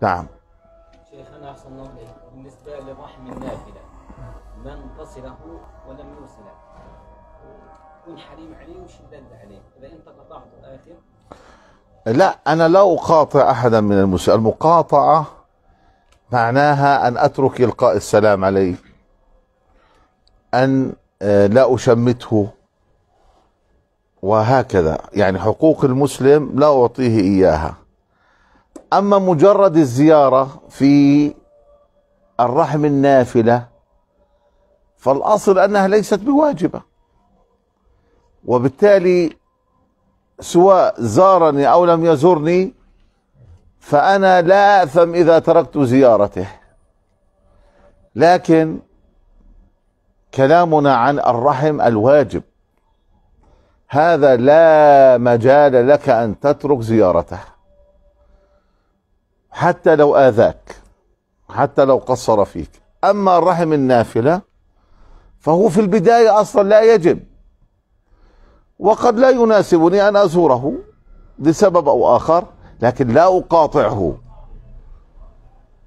نعم شيخنا أحسن الله بالنسبة لرحم النافلة من تصله ولم يوصله كن حريم عليه وشدد عليه إذا أنت قطعته آخر لا أنا لا أقاطع أحدا من المسلمين المقاطعة معناها أن أترك إلقاء السلام عليه أن آه، لا أشمته وهكذا يعني حقوق المسلم لا أعطيه إياها أما مجرد الزيارة في الرحم النافلة فالأصل أنها ليست بواجبة وبالتالي سواء زارني أو لم يزرني فأنا لا آثم إذا تركت زيارته لكن كلامنا عن الرحم الواجب هذا لا مجال لك أن تترك زيارته حتى لو آذاك حتى لو قصر فيك أما الرحم النافلة فهو في البداية أصلا لا يجب وقد لا يناسبني أن أزوره لسبب أو آخر لكن لا أقاطعه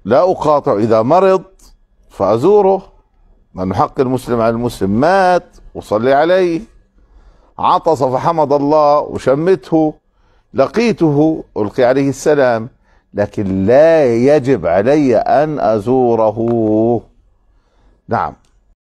لا أقاطع إذا مرض فأزوره من حق المسلم على المسلم مات وصلي عليه عطس فحمد الله وشمته لقيته ألقي عليه السلام لكن لا يجب علي أن أزوره نعم